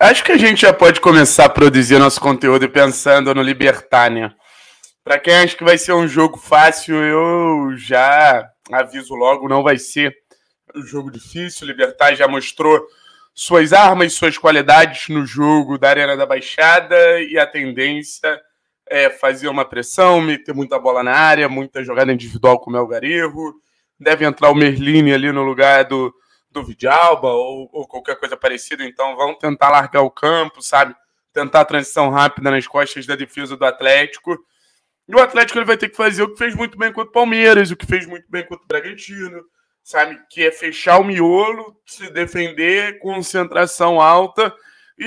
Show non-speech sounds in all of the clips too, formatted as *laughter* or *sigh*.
Acho que a gente já pode começar a produzir nosso conteúdo pensando no Libertania. Para quem acha que vai ser um jogo fácil, eu já aviso logo, não vai ser um jogo difícil. O Libertar já mostrou suas armas, suas qualidades no jogo da Arena da Baixada e a tendência é fazer uma pressão, meter muita bola na área, muita jogada individual com o Mel Deve entrar o Merline ali no lugar do do Vidalba ou, ou qualquer coisa parecida. Então vão tentar largar o campo, sabe? Tentar a transição rápida nas costas da defesa do Atlético. E o Atlético ele vai ter que fazer o que fez muito bem contra o Palmeiras, o que fez muito bem contra o Bragantino, sabe? Que é fechar o miolo, se defender, concentração alta e,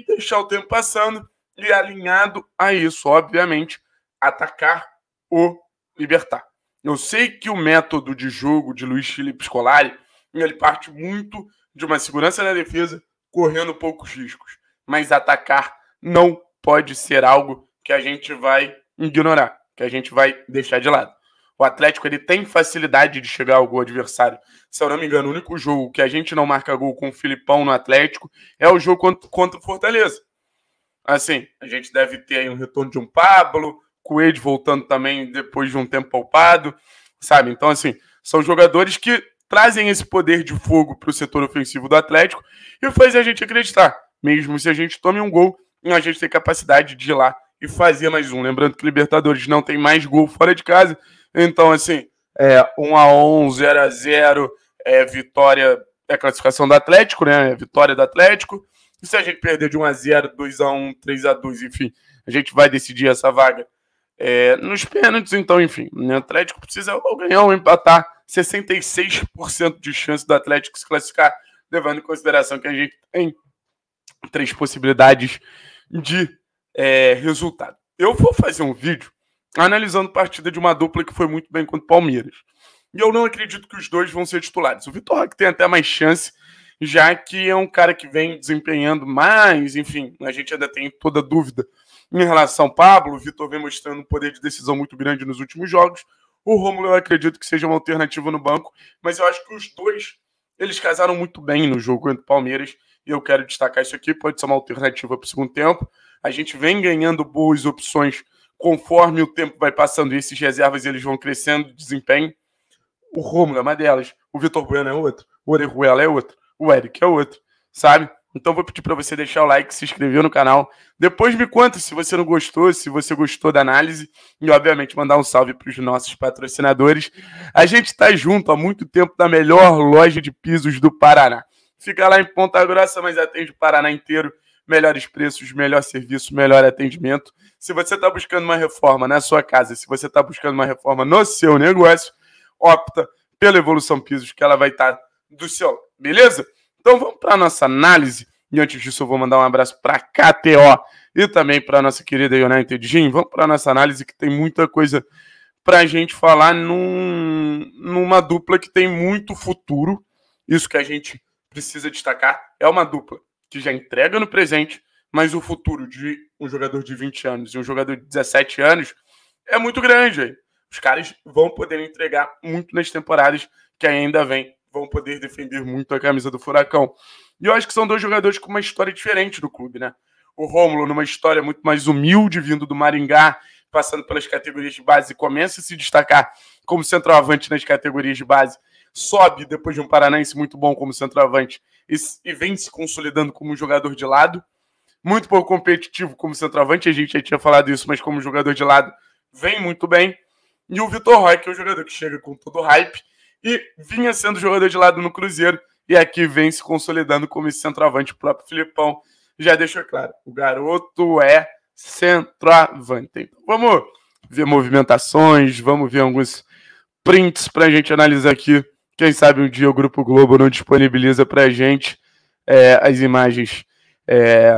e deixar o tempo passando. E alinhado a isso, obviamente, atacar o Libertar. Eu sei que o método de jogo de Luiz Felipe Scolari ele parte muito de uma segurança na defesa, correndo poucos riscos. Mas atacar não pode ser algo que a gente vai ignorar, que a gente vai deixar de lado. O Atlético ele tem facilidade de chegar ao gol adversário. Se eu não me engano, o único jogo que a gente não marca gol com o Filipão no Atlético é o jogo contra, contra o Fortaleza. Assim, a gente deve ter aí um retorno de um Pablo, Coelho voltando também depois de um tempo poupado, sabe? Então, assim, são jogadores que trazem esse poder de fogo para o setor ofensivo do Atlético e faz a gente acreditar. Mesmo se a gente tome um gol, a gente tem capacidade de ir lá e fazer mais um. Lembrando que Libertadores não tem mais gol fora de casa. Então, assim, é 1x1, 0x0, é vitória, é classificação do Atlético, né? É vitória do Atlético. E se a gente perder de 1x0, 2x1, 3x2, enfim, a gente vai decidir essa vaga é, nos pênaltis, então, enfim, o né, Atlético precisa ou ganhar ou empatar. 66% de chance do Atlético se classificar, levando em consideração que a gente tem três possibilidades de é, resultado. Eu vou fazer um vídeo analisando partida de uma dupla que foi muito bem contra o Palmeiras. E eu não acredito que os dois vão ser titulares. O Vitor Roque tem até mais chance, já que é um cara que vem desempenhando mais, enfim, a gente ainda tem toda dúvida em relação ao Pablo, o Vitor vem mostrando um poder de decisão muito grande nos últimos jogos. O Romulo eu acredito que seja uma alternativa no banco, mas eu acho que os dois eles casaram muito bem no jogo contra o Palmeiras e eu quero destacar isso aqui. Pode ser uma alternativa para o segundo tempo. A gente vem ganhando boas opções conforme o tempo vai passando e esses reservas eles vão crescendo de desempenho. O Romulo é uma delas, o Vitor Bueno é outro, o Orejuela é outro, o Eric é outro, sabe? Então vou pedir para você deixar o like, se inscrever no canal. Depois me conta se você não gostou, se você gostou da análise. E, obviamente, mandar um salve para os nossos patrocinadores. A gente está junto há muito tempo da melhor loja de pisos do Paraná. Fica lá em Ponta Grossa, mas atende o Paraná inteiro. Melhores preços, melhor serviço, melhor atendimento. Se você está buscando uma reforma na sua casa, se você está buscando uma reforma no seu negócio, opta pela Evolução Pisos, que ela vai estar tá do seu. Beleza? Então vamos para a nossa análise. E antes disso, eu vou mandar um abraço para KTO e também para nossa querida United Gym. Vamos para nossa análise, que tem muita coisa para a gente falar num, numa dupla que tem muito futuro. Isso que a gente precisa destacar é uma dupla que já entrega no presente, mas o futuro de um jogador de 20 anos e um jogador de 17 anos é muito grande. Os caras vão poder entregar muito nas temporadas que ainda vem vão poder defender muito a camisa do Furacão. E eu acho que são dois jogadores com uma história diferente do clube, né? O Rômulo numa história muito mais humilde, vindo do Maringá, passando pelas categorias de base, começa a se destacar como centroavante nas categorias de base, sobe depois de um paranaense muito bom como centroavante e, e vem se consolidando como um jogador de lado. Muito pouco competitivo como centroavante, a gente já tinha falado isso, mas como jogador de lado, vem muito bem. E o Vitor Roy, que é um jogador que chega com todo hype, e vinha sendo jogador de lado no Cruzeiro e aqui vem se consolidando como centroavante. O próprio Filipão já deixou claro: o garoto é centroavante. Então, vamos ver movimentações, vamos ver alguns prints para a gente analisar aqui. Quem sabe um dia o Grupo Globo não disponibiliza para a gente é, as imagens. É,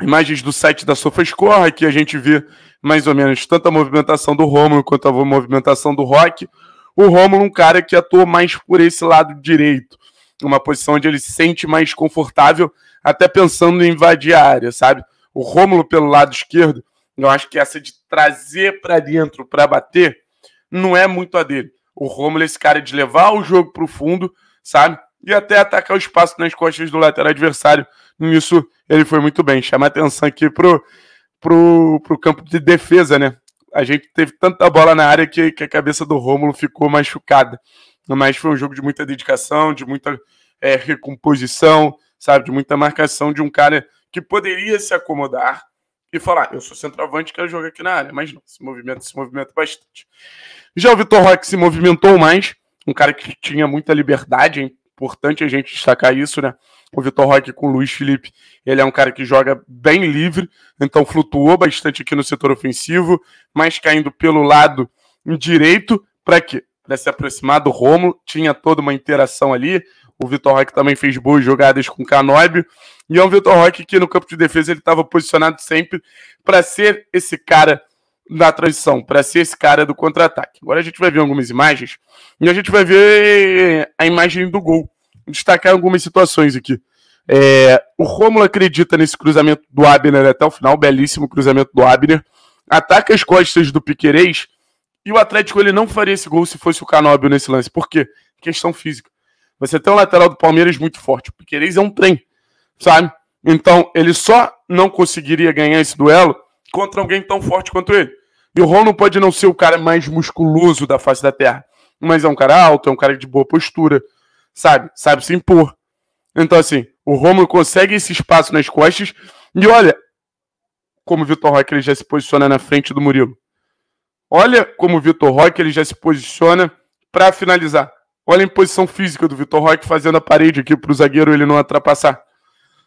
imagens do site da SofaScore, que a gente vê mais ou menos tanto a movimentação do Romulo quanto a movimentação do Rock. O Romulo, é um cara que atua mais por esse lado direito, uma posição onde ele se sente mais confortável, até pensando em invadir a área, sabe? O Romulo pelo lado esquerdo, eu acho que essa de trazer para dentro para bater não é muito a dele. O Romulo é esse cara de levar o jogo para o fundo, sabe? E até atacar o espaço nas costas do lateral adversário. Nisso ele foi muito bem. Chama atenção aqui pro pro, pro campo de defesa, né? a gente teve tanta bola na área que, que a cabeça do Rômulo ficou machucada. Mas foi um jogo de muita dedicação, de muita é, recomposição, sabe? De muita marcação de um cara que poderia se acomodar e falar: eu sou centroavante, quero jogar aqui na área. Mas não, se movimenta, se movimenta bastante. Já o Vitor Roque se movimentou mais, um cara que tinha muita liberdade, Importante a gente destacar isso, né? O Vitor Roque com o Luiz Felipe, ele é um cara que joga bem livre, então flutuou bastante aqui no setor ofensivo, mas caindo pelo lado direito, para quê? Para se aproximar do Romo, tinha toda uma interação ali. O Vitor Roque também fez boas jogadas com o Canóbio. E é um Vitor Roque que no campo de defesa ele estava posicionado sempre para ser esse cara da transição, para ser esse cara do contra-ataque. Agora a gente vai ver algumas imagens e a gente vai ver a imagem do gol destacar algumas situações aqui. É, o Rômulo acredita nesse cruzamento do Abner até o final, belíssimo cruzamento do Abner. Ataca as costas do Piquerez e o Atlético ele não faria esse gol se fosse o Canóbio nesse lance. Por quê? Questão física. Você tem um lateral do Palmeiras muito forte. O Piquerez é um trem, sabe? Então ele só não conseguiria ganhar esse duelo contra alguém tão forte quanto ele. E o Rômulo pode não ser o cara mais musculoso da face da terra, mas é um cara alto, é um cara de boa postura sabe? Sabe se impor. Então, assim, o Romulo consegue esse espaço nas costas. E olha como o Vitor Roque ele já se posiciona na frente do Murilo. Olha como o Vitor Roque ele já se posiciona para finalizar. Olha a imposição física do Vitor Roque fazendo a parede aqui para o zagueiro ele não ultrapassar.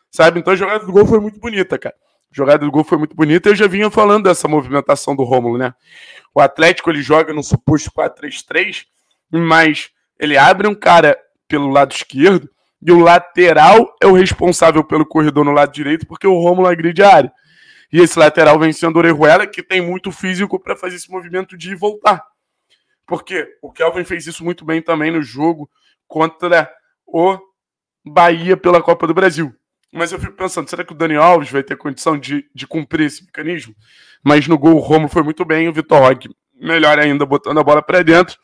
Sabe? Então a jogada do gol foi muito bonita, cara. A jogada do gol foi muito bonita. Eu já vinha falando dessa movimentação do Rômulo, né? O Atlético ele joga no suposto 4-3-3, mas ele abre um cara pelo lado esquerdo e o lateral é o responsável pelo corredor no lado direito, porque o Romulo agride a área. E esse lateral vem sendo o Orejuela, que tem muito físico para fazer esse movimento de voltar. Porque o Kelvin fez isso muito bem também no jogo contra o Bahia pela Copa do Brasil. Mas eu fico pensando, será que o Dani Alves vai ter condição de, de cumprir esse mecanismo? Mas no gol o Romulo foi muito bem, o Vitor Roque melhor ainda, botando a bola para dentro.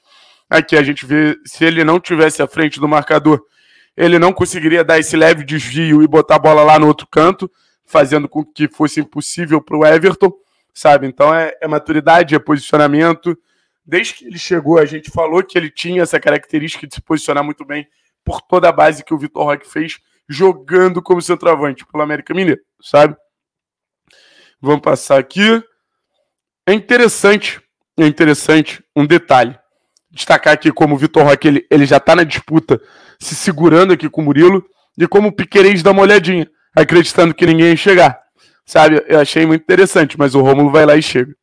Aqui a gente vê, se ele não tivesse à frente do marcador, ele não conseguiria dar esse leve desvio e botar a bola lá no outro canto, fazendo com que fosse impossível para o Everton, sabe? Então é, é maturidade, é posicionamento. Desde que ele chegou, a gente falou que ele tinha essa característica de se posicionar muito bem por toda a base que o Vitor Roque fez jogando como centroavante pelo América Mineiro, sabe? Vamos passar aqui. É interessante, é interessante um detalhe destacar aqui como o Vitor Roque ele, ele já está na disputa, se segurando aqui com o Murilo, e como o Piqueires dá uma olhadinha, acreditando que ninguém ia chegar. Sabe, eu achei muito interessante, mas o Rômulo vai lá e chega.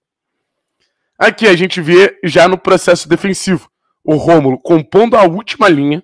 Aqui a gente vê já no processo defensivo, o Rômulo compondo a última linha,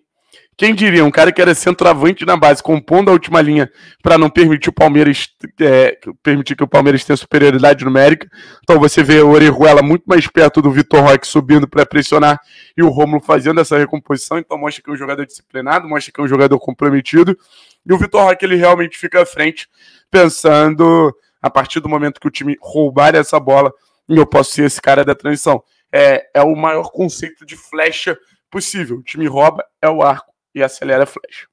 quem diria, um cara que era centroavante na base, compondo a última linha para não permitir o Palmeiras é, permitir que o Palmeiras tenha superioridade numérica. Então você vê o Orejuela muito mais perto do Vitor Roque subindo para pressionar e o Romulo fazendo essa recomposição. Então mostra que é um jogador disciplinado, mostra que é um jogador comprometido. E o Vitor Roque ele realmente fica à frente, pensando a partir do momento que o time roubar essa bola, eu posso ser esse cara da transição. É, é o maior conceito de flecha possível. O time rouba, é o arco e acelera flash.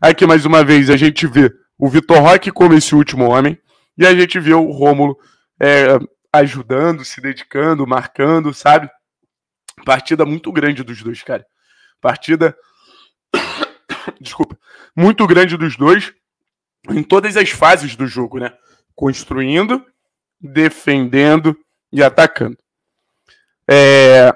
Aqui mais uma vez a gente vê o Vitor Roque como esse último homem e a gente vê o Rômulo é, ajudando, se dedicando, marcando, sabe? Partida muito grande dos dois, cara. Partida. *coughs* Desculpa. Muito grande dos dois em todas as fases do jogo, né? Construindo, defendendo e atacando. É...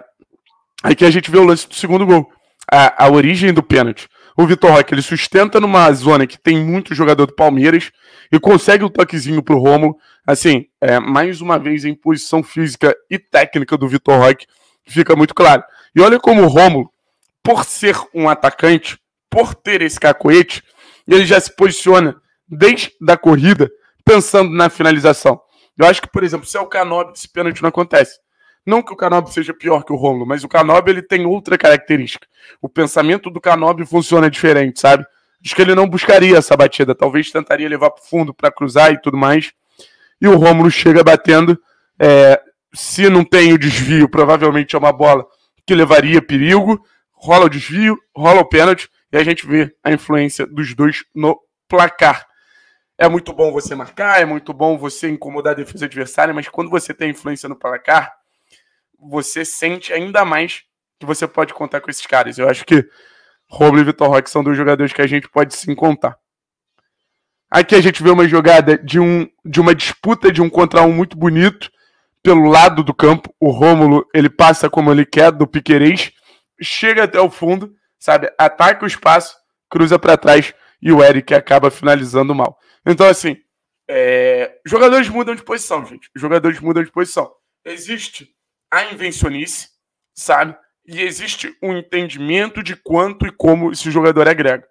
Aqui a gente vê o lance do segundo gol a, a origem do pênalti. O Vitor Roque ele sustenta numa zona que tem muito jogador do Palmeiras e consegue o um toquezinho pro Romulo. Assim, é, mais uma vez a imposição física e técnica do Vitor Roque fica muito claro. E olha como o Romulo, por ser um atacante, por ter esse cacoete, ele já se posiciona desde da corrida pensando na finalização. Eu acho que, por exemplo, se é o Canobi, esse pênalti não acontece. Não que o Canob seja pior que o Romulo, mas o Canob ele tem outra característica. O pensamento do Canob funciona diferente, sabe? Diz que ele não buscaria essa batida, talvez tentaria levar para o fundo para cruzar e tudo mais. E o Romulo chega batendo, é, se não tem o desvio, provavelmente é uma bola que levaria perigo. Rola o desvio, rola o pênalti e a gente vê a influência dos dois no placar. É muito bom você marcar, é muito bom você incomodar a defesa adversária, mas quando você tem influência no placar, você sente ainda mais que você pode contar com esses caras. Eu acho que Robles e Vitor Roque são dois jogadores que a gente pode sim contar. Aqui a gente vê uma jogada de, um, de uma disputa de um contra um muito bonito pelo lado do campo. O Rômulo ele passa como ele quer do Piquerez, chega até o fundo, sabe? Ataca o espaço, cruza para trás e o Eric acaba finalizando mal. Então, assim, é... jogadores mudam de posição, gente. Jogadores mudam de posição. Existe a invencionice, sabe? E existe um entendimento de quanto e como esse jogador agrega.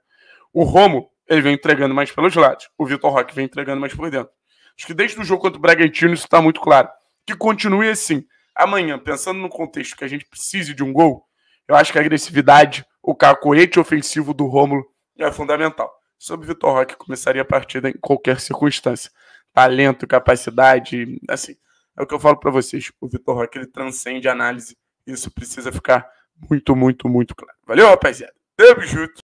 O Romo, ele vem entregando mais pelos lados. O Vitor Roque vem entregando mais por dentro. Acho que desde o jogo contra o Bragantino isso está muito claro. Que continue assim. Amanhã, pensando no contexto que a gente precise de um gol, eu acho que a agressividade, o cacoete ofensivo do Rômulo é fundamental. Sobre o Vitor Roque, começaria a partida em qualquer circunstância. Talento, capacidade, assim. É o que eu falo para vocês. O Vitor Roque ele transcende a análise. Isso precisa ficar muito, muito, muito claro. Valeu, rapaziada. Tamo junto.